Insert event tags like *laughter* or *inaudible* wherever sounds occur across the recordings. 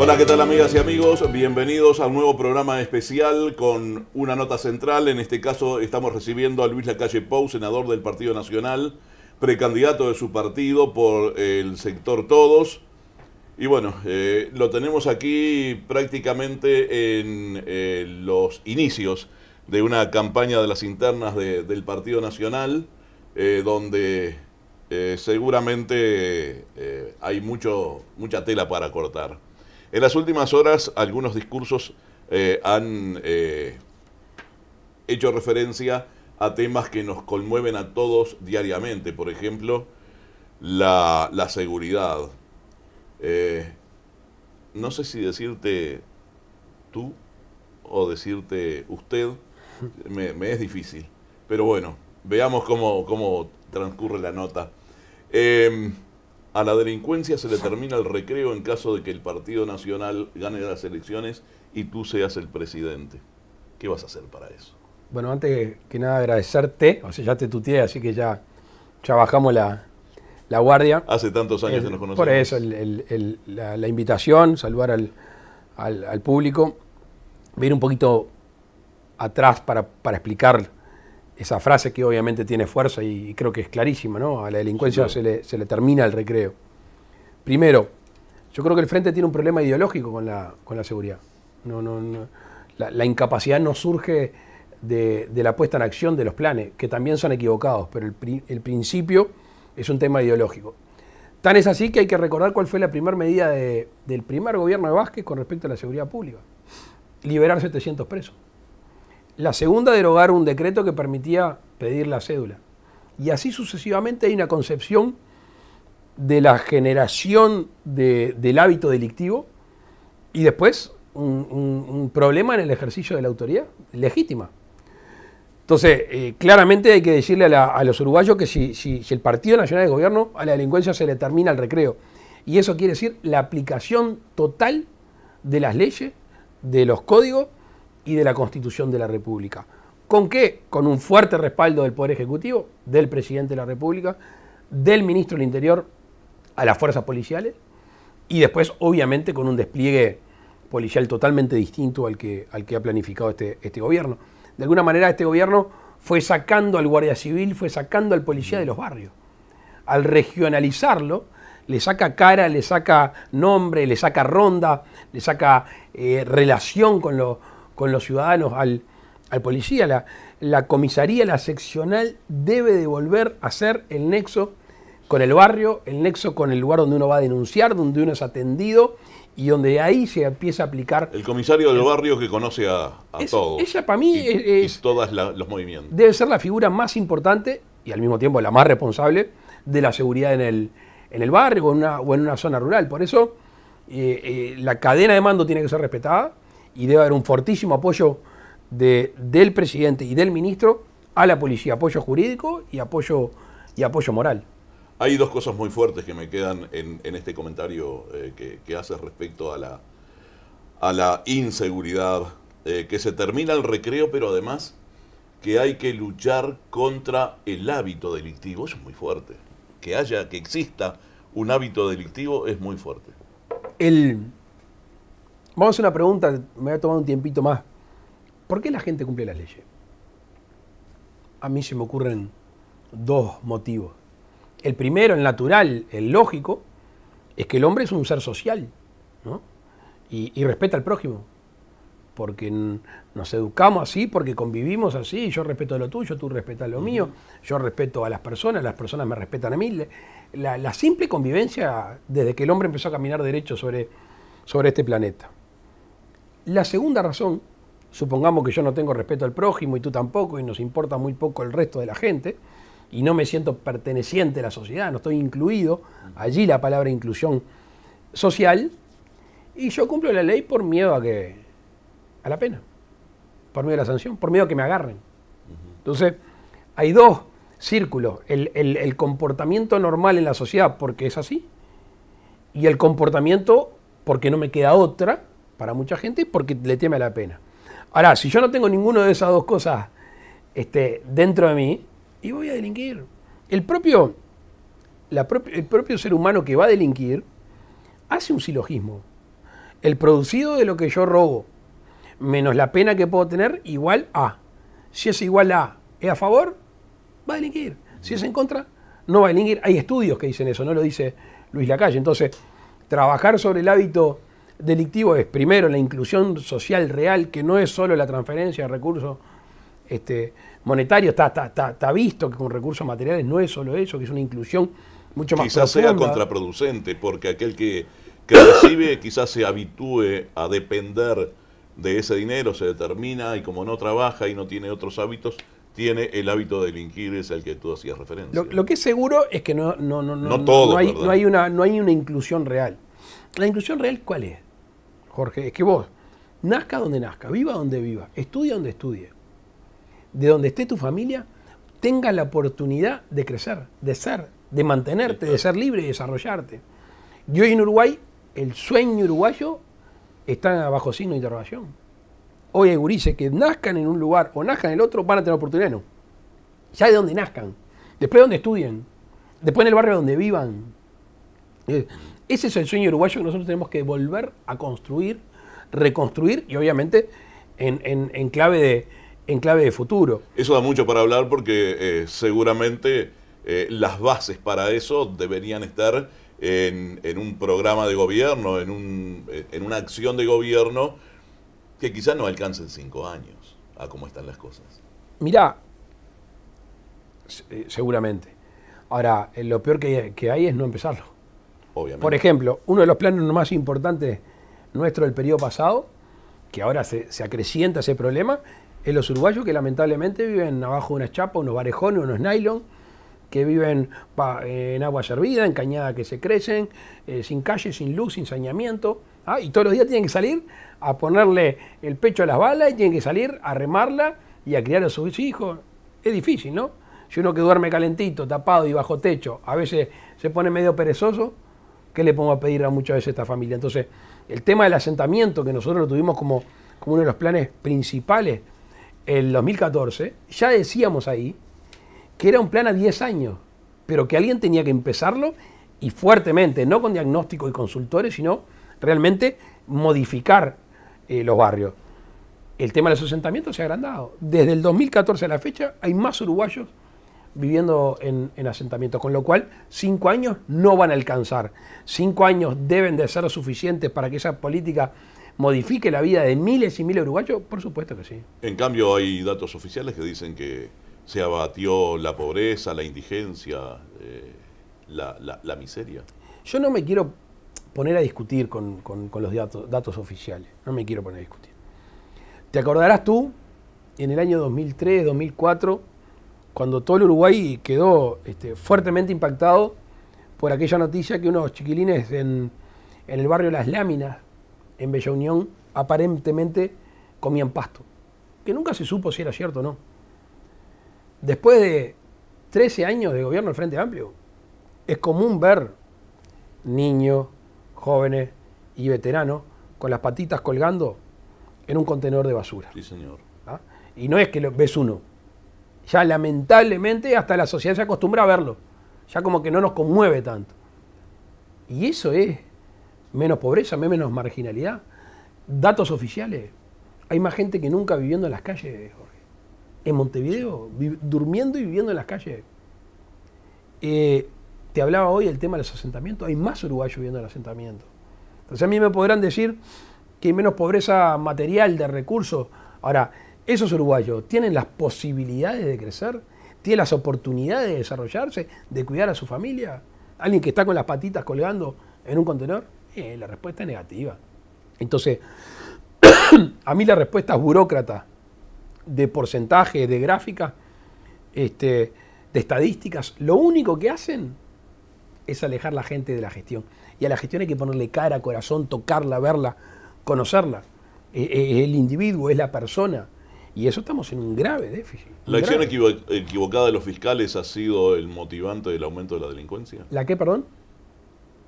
Hola, ¿qué tal amigas y amigos? Bienvenidos al nuevo programa especial con una nota central. En este caso estamos recibiendo a Luis Lacalle Pou, senador del Partido Nacional, precandidato de su partido por el sector Todos. Y bueno, eh, lo tenemos aquí prácticamente en eh, los inicios de una campaña de las internas del Partido Nacional, eh, donde seguramente hay mucho, mucha tela para cortar. En las últimas horas, algunos discursos eh, han eh, hecho referencia a temas que nos conmueven a todos diariamente. Por ejemplo, la, seguridad. Eh, no sé si decirte tú o decirte usted, me, es difícil. Pero bueno, veamos cómo, transcurre la nota. Em, a la delincuencia se le termina el recreo en caso de que el Partido Nacional gane las elecciones y tú seas el presidente. ¿Qué vas a hacer para eso? Bueno, antes que nada agradecerte, o sea, ya te tuteé, así que ya, ya bajamos la, guardia. Hace tantos años que nos conocemos. Por eso, la, invitación, saludar al, público, ir un poquito atrás para, para explicar esa frase que obviamente tiene fuerza y, creo que es clarísima, ¿no? A la delincuencia se, le, termina el recreo. Primero, yo creo que el Frente tiene un problema ideológico con la, con la seguridad. No, La, incapacidad no surge de, la puesta en acción de los planes, que también son equivocados, pero el, principio es un tema ideológico. Tan es así que hay que recordar cuál fue la primera medida del primer gobierno de Vázquez con respecto a la seguridad pública. Liberar 700 presos. La segunda, derogar un decreto que permitía pedir la cédula. Y así sucesivamente hay una concepción de la generación del hábito delictivo y después un, problema en el ejercicio de la autoridad legítima. Entonces, eh, claramente hay que decirle a, los uruguayos que si, si el Partido Nacional de Gobierno a la delincuencia se le termina el recreo. Y eso quiere decir la aplicación total de las leyes, de los códigos y de la Constitución de la República. ¿Con qué? Con un fuerte respaldo del Poder Ejecutivo, del Presidente de la República, del Ministro del Interior, a las fuerzas policiales y después, obviamente, con un despliegue policial totalmente distinto al que, al que ha planificado este, este gobierno. De alguna manera, este gobierno fue sacando al Guardia Civil, fue sacando al policía de los barrios. Al regionalizarlo, le saca cara, le saca nombre, le saca ronda, le saca eh, relación con los con los ciudadanos al, policía. La, la, comisaría, la seccional, debe de volver a ser el nexo con el barrio, el nexo con el lugar donde uno va a denunciar, donde uno es atendido y donde ahí se empieza a aplicar. El comisario del barrio que conoce a, todos. Ella para mí y, es, todos los movimientos. Debe ser la figura más importante y al mismo tiempo la más responsable de la seguridad en el, en el barrio o en, una, zona rural. Por eso eh, eh, la cadena de mando tiene que ser respetada y debe haber un fortísimo apoyo de, del presidente y del ministro a la policía, apoyo jurídico y apoyo, y apoyo moral. Hay dos cosas muy fuertes que me quedan en, este comentario eh, que, que, haces respecto a la, a la inseguridad, eh, que se termina el recreo, pero además que hay que luchar contra el hábito delictivo, eso es muy fuerte. Que haya, que exista un hábito delictivo es muy fuerte. El, Vamos a hacer una pregunta, me voy a tomar un tiempito más. ¿Por qué la gente cumple las leyes? A mí se me ocurren dos motivos. El primero, el natural, el lógico, es que el hombre es un ser social ¿no? y, respeta al prójimo. Porque nos educamos así, porque convivimos así, yo respeto lo tuyo, tú respetas lo mío, yo respeto a las personas, las personas me respetan a mí. La, la simple convivencia desde que el hombre empezó a caminar derecho sobre, sobre este planeta. La segunda razón, supongamos que yo no tengo respeto al prójimo y tú tampoco y nos importa muy poco el resto de la gente y no me siento perteneciente a la sociedad, no estoy incluido, allí la palabra inclusión social, y yo cumplo la ley por miedo a que a la pena, por miedo a la sanción, por miedo a que me agarren. Entonces, hay dos círculos, el, el comportamiento normal en la sociedad porque es así, y el comportamiento porque no me queda otra, para mucha gente porque le teme a la pena. Ahora, si yo no tengo ninguna de esas dos cosas este, dentro de mí, y voy a delinquir. El propio, el propio ser humano que va a delinquir hace un silogismo. El producido de lo que yo robo menos la pena que puedo tener igual a. Si es igual a, es a favor, va a delinquir. Si es en contra, no va a delinquir. Hay estudios que dicen eso, no lo dice Luis Lacalle. Entonces, trabajar sobre el hábito delictivo es, primero, la inclusión social real, que no es solo la transferencia de recursos este, monetarios, está, visto que con recursos materiales no es solo eso, que es una inclusión mucho más quizás sea contraproducente, porque aquel que, recibe quizás se habitúe a depender de ese dinero, se determina y como no trabaja y no tiene otros hábitos, tiene el hábito de delinquir, es al que tú hacías referencia. Lo, que es seguro es que no, no, no, hay, no, hay una, no hay una inclusión real. ¿La inclusión real cuál es? Jorge, es que vos, nazca donde nazca, viva donde viva, estudia donde estudie, de donde esté tu familia, tenga la oportunidad de crecer, de ser, de mantenerte, de ser libre y desarrollarte. Y hoy en Uruguay, el sueño uruguayo está bajo signo de interrogación. Hoy hay gurises que nazcan en un lugar o nazcan en el otro, van a tener oportunidad. No. Ya de donde nazcan, después de donde estudien, después en el barrio donde vivan. Eh, ese es el sueño uruguayo que nosotros tenemos que volver a construir, reconstruir y obviamente en, clave, de, futuro. Eso da mucho para hablar porque eh, seguramente eh, las bases para eso deberían estar en, un programa de gobierno, en, una acción de gobierno que quizás no alcance en cinco años a cómo están las cosas. Mirá, eh, seguramente. Ahora, lo peor que hay es no empezarlo. Por ejemplo, uno de los planes más importantes nuestro del periodo pasado, que ahora se, acrecienta ese problema, es los uruguayos que lamentablemente viven abajo de una chapa, unos varejones, unos nylon, que viven en agua servida, en cañadas que se crecen, eh, sin calle, sin luz, sin saneamiento. ¿ah? Y todos los días tienen que salir a ponerle el pecho a las balas y tienen que salir a remarla y a criar a sus hijos. Es difícil, ¿no? Si uno que duerme calentito, tapado y bajo techo, a veces se pone medio perezoso, ¿qué le a pedir a muchas veces a esta familia? Entonces, el tema del asentamiento, que nosotros lo tuvimos como, como uno de los planes principales en 2014, ya decíamos ahí que era un plan a 10 años, pero que alguien tenía que empezarlo y fuertemente, no con diagnóstico y consultores, sino realmente modificar eh, los barrios. El tema de los asentamientos se ha agrandado. Desde el 2014 a la fecha hay más uruguayos viviendo en, en asentamiento, con lo cual cinco años no van a alcanzar. Cinco años deben de ser suficientes para que esa política modifique la vida de miles y miles de uruguayos, por supuesto que sí. En cambio hay datos oficiales que dicen que se abatió la pobreza, la indigencia, eh, la, miseria. Yo no me quiero poner a discutir con, los datos, datos oficiales, no me quiero poner a discutir. Te acordarás tú, en el año 2003, 2004, cuando todo el Uruguay quedó este, fuertemente impactado por aquella noticia que unos chiquilines en, el barrio Las Láminas, en Bella Unión, aparentemente comían pasto, que nunca se supo si era cierto o no. Después de 13 años de gobierno del Frente Amplio, es común ver niños, jóvenes y veteranos con las patitas colgando en un contenedor de basura. Sí, señor. ¿Ah? Y no es que lo ves uno, ya lamentablemente hasta la sociedad se acostumbra a verlo. Ya como que no nos conmueve tanto. Y eso es menos pobreza, menos marginalidad. Datos oficiales. Hay más gente que nunca viviendo en las calles, Jorge. En Montevideo, durmiendo y viviendo en las calles. Eh, te hablaba hoy el tema de los asentamientos. Hay más uruguayos viviendo en asentamientos. Entonces a mí me podrán decir que hay menos pobreza material de recursos. Ahora, esos uruguayos tienen las posibilidades de crecer, tienen las oportunidades de desarrollarse, de cuidar a su familia. Alguien que está con las patitas colgando en un contenedor, eh, la respuesta es negativa. Entonces, *coughs* a mí la respuesta es burócrata, de porcentaje, de gráficas, este, de estadísticas, lo único que hacen es alejar la gente de la gestión. Y a la gestión hay que ponerle cara, corazón, tocarla, verla, conocerla. Eh, eh, el individuo, es la persona y eso estamos en un grave déficit. ¿La acción equivocada de los fiscales ha sido el motivante del aumento de la delincuencia? ¿La qué, perdón?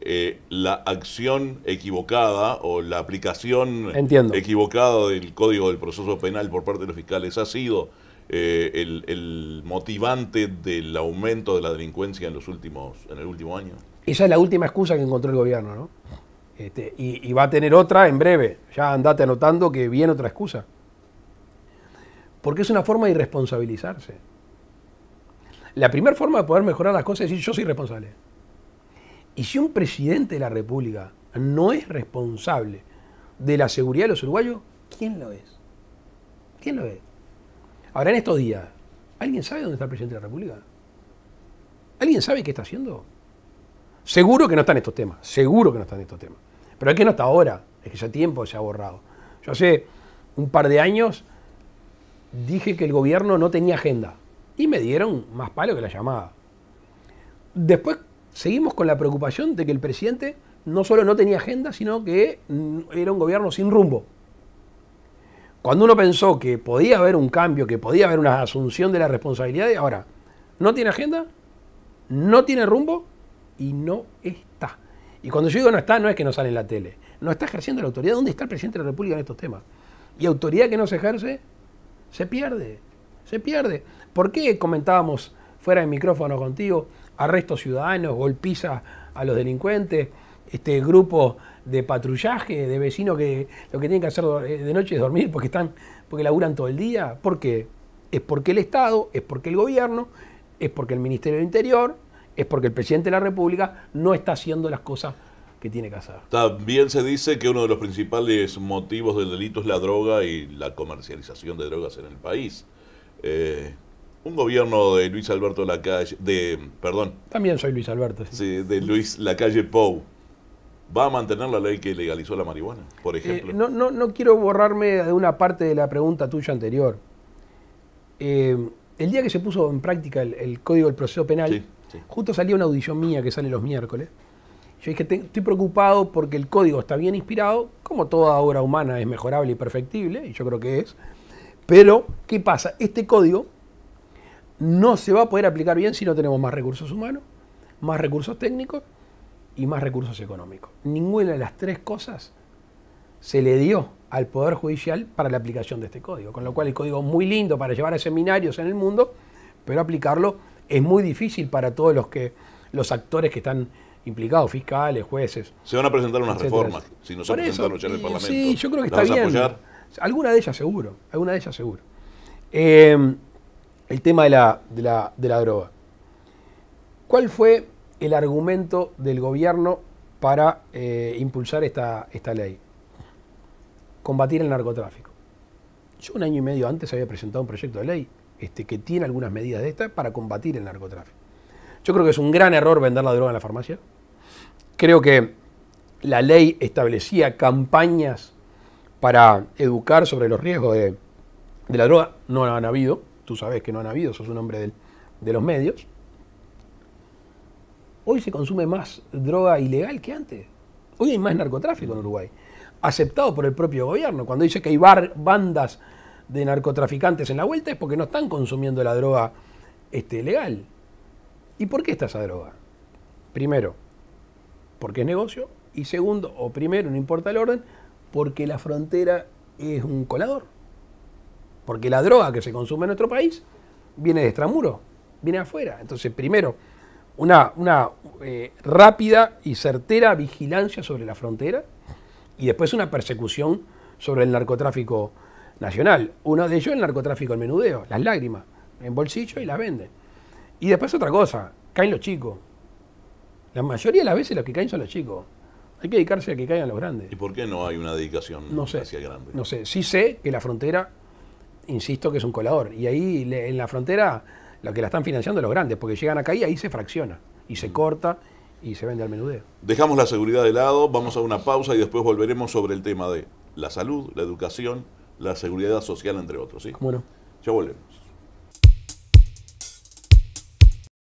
Eh, la acción equivocada o la aplicación equivocada del Código del Proceso Penal por parte de los fiscales ha sido eh, el, motivante del aumento de la delincuencia en los últimos en el último año. Esa es la última excusa que encontró el gobierno, ¿no? Este, y va a tener otra en breve. Ya andate anotando que viene otra excusa. Porque es una forma de irresponsabilizarse. La primera forma de poder mejorar las cosas es decir yo soy responsable. Y si un presidente de la República no es responsable de la seguridad de los uruguayos, ¿quién lo es? ¿Quién lo es? Ahora, en estos días, ¿alguien sabe dónde está el presidente de la República? ¿Alguien sabe qué está haciendo? Seguro que no está en estos temas, seguro que no está en estos temas. Pero es que no está ahora, es que ya tiempo se ha borrado. Yo hace un par de años dije que el gobierno no tenía agenda. Y me dieron más palo que la llamada. Después seguimos con la preocupación de que el presidente no solo no tenía agenda, sino que mm, era un gobierno sin rumbo. Cuando uno pensó que podía haber un cambio, que podía haber una asunción de la responsabilidad, ahora no tiene agenda, no tiene rumbo y no está. Y cuando yo digo no está, no es que no sale en la tele. No está ejerciendo la autoridad. ¿Dónde está el presidente de la República en estos temas? Y autoridad que no se ejerce se pierde, se pierde. ¿Por qué comentábamos fuera de micrófono contigo arrestos ciudadanos, golpiza a los delincuentes, este grupo de patrullaje, de vecinos que lo que tienen que hacer eh, de noche es dormir porque están porque laburan todo el día? ¿Por qué? Es porque el Estado, es porque el gobierno, es porque el Ministerio del Interior, es porque el presidente de la República no está haciendo las cosas que tiene que También se dice que uno de los principales motivos del delito es la droga y la comercialización de drogas en el país. Eh, un gobierno de Luis Alberto Lacalle, de, perdón. También soy Luis Alberto. Sí, de Luis Lacalle Pou. ¿Va a mantener la ley que legalizó la marihuana, por eh, ejemplo? no, no, no quiero borrarme de una parte de la pregunta tuya anterior. Eh, el día que se puso en práctica el, Código del Proceso Penal, justo salía una audición mía que sale los miércoles, yo dije, estoy preocupado porque el código está bien inspirado, como toda obra humana es mejorable y perfectible, y yo creo que es. Pero, ¿qué pasa? Este código no se va a poder aplicar bien si no tenemos más recursos humanos, más recursos técnicos y más recursos económicos. Ninguna de las tres cosas se le dio al Poder Judicial para la aplicación de este código. Con lo cual el código es muy lindo para llevar a seminarios en el mundo, pero aplicarlo es muy difícil para todos los, que, los actores que están implicados, fiscales, jueces. Se van a presentar unas reformas, si no se en el Parlamento. Sí, yo creo que está bien. Alguna de ellas seguro, alguna de ellas seguro. Em, el tema de la, de, la, droga. ¿Cuál fue el argumento del gobierno para eh, impulsar esta, esta ley? Combatir el narcotráfico. Yo un año y medio antes había presentado un proyecto de ley este, que tiene algunas medidas de esta para combatir el narcotráfico. Yo creo que es un gran error vender la droga en la farmacia. Creo que la ley establecía campañas para educar sobre los riesgos de, la droga. No han habido, tú sabes que no han habido, sos un hombre de los medios. Hoy se consume más droga ilegal que antes. Hoy hay más narcotráfico en Uruguay, aceptado por el propio gobierno. Cuando dice que hay bandas de narcotraficantes en la vuelta es porque no están consumiendo la droga este, legal. ¿Y por qué está esa droga? Primero, porque es negocio, y segundo, o primero, no importa el orden, porque la frontera es un colador. Porque la droga que se consume en nuestro país viene de extramuro, viene afuera. Entonces, primero, una, una eh, rápida y certera vigilancia sobre la frontera y después una persecución sobre el narcotráfico nacional. Uno de ellos el narcotráfico en menudeo, las lágrimas, en bolsillo y las venden. Y después otra cosa, caen los chicos, la mayoría de las veces los que caen son los chicos. Hay que dedicarse a que caigan los grandes. ¿Y por qué no hay una dedicación no sé, hacia grandes grande? No sé. Sí sé que la frontera, insisto, que es un colador. Y ahí en la frontera, lo que la están financiando los grandes, porque llegan acá y ahí se fracciona. Y se mm. corta y se vende al menudeo. Dejamos la seguridad de lado, vamos a una pausa y después volveremos sobre el tema de la salud, la educación, la seguridad social, entre otros. ¿sí? Bueno. Ya volvemos.